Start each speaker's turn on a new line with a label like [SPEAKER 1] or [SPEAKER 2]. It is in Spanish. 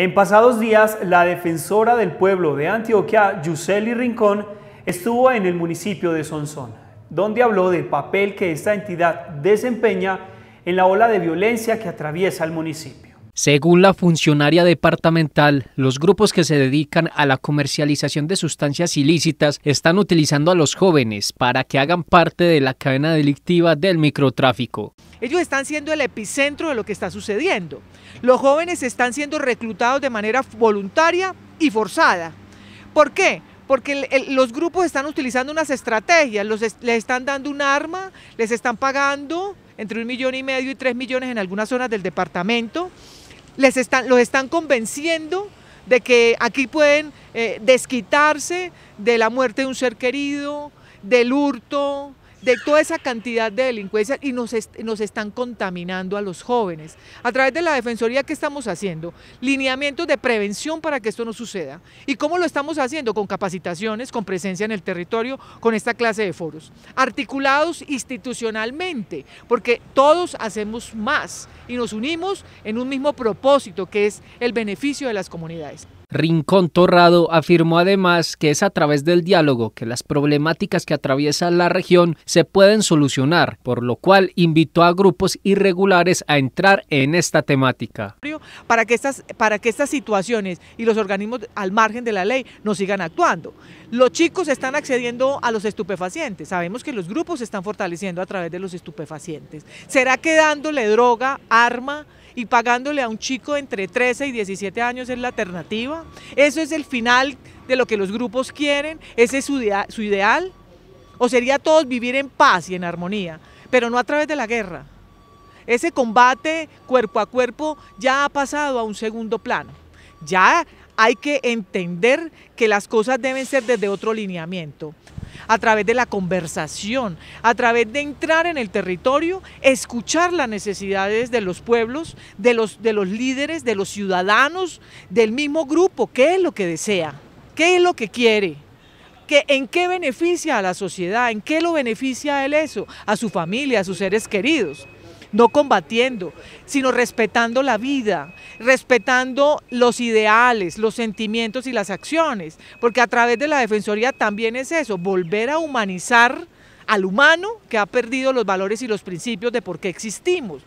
[SPEAKER 1] En pasados días, la defensora del pueblo de Antioquia, Yuseli Rincón, estuvo en el municipio de Sonsón, donde habló del papel que esta entidad desempeña en la ola de violencia que atraviesa el municipio.
[SPEAKER 2] Según la funcionaria departamental, los grupos que se dedican a la comercialización de sustancias ilícitas están utilizando a los jóvenes para que hagan parte de la cadena delictiva del microtráfico.
[SPEAKER 1] Ellos están siendo el epicentro de lo que está sucediendo. Los jóvenes están siendo reclutados de manera voluntaria y forzada. ¿Por qué? porque los grupos están utilizando unas estrategias, les están dando un arma, les están pagando entre un millón y medio y tres millones en algunas zonas del departamento, les están, los están convenciendo de que aquí pueden eh, desquitarse de la muerte de un ser querido, del hurto, de toda esa cantidad de delincuencia y nos, están contaminando a los jóvenes. A través de la Defensoría, ¿qué estamos haciendo? Lineamientos de prevención para que esto no suceda. ¿Y cómo lo estamos haciendo? Con capacitaciones, con presencia en el territorio, con esta clase de foros. Articulados institucionalmente, porque todos hacemos más y nos unimos en un mismo propósito, que es el beneficio de las comunidades.
[SPEAKER 2] Rincón Torrado afirmó además que es a través del diálogo que las problemáticas que atraviesa la región se pueden solucionar, por lo cual invitó a grupos irregulares a entrar en esta temática.
[SPEAKER 1] Para que estas, para que estas situaciones y los organismos al margen de la ley no sigan actuando. Los chicos están accediendo a los estupefacientes, sabemos que los grupos se están fortaleciendo a través de los estupefacientes. ¿Será que dándole droga, arma y pagándole a un chico entre 13 y 17 años es la alternativa? eso es el final de lo que los grupos quieren, ese es su ideal, o sería todos vivir en paz y en armonía, pero no a través de la guerra. Ese combate cuerpo a cuerpo ya ha pasado a un segundo plano. Ya hay que entender que las cosas deben ser desde otro lineamiento a través de la conversación, a través de entrar en el territorio, escuchar las necesidades de los pueblos, de los, líderes, de los ciudadanos, del mismo grupo, qué es lo que desea, qué es lo que quiere. ¿En qué beneficia a la sociedad? ¿En qué lo beneficia él eso? A su familia, a sus seres queridos no combatiendo, sino respetando la vida, respetando los ideales, los sentimientos y las acciones, porque a través de la Defensoría también es eso, volver a humanizar al humano que ha perdido los valores y los principios de por qué existimos.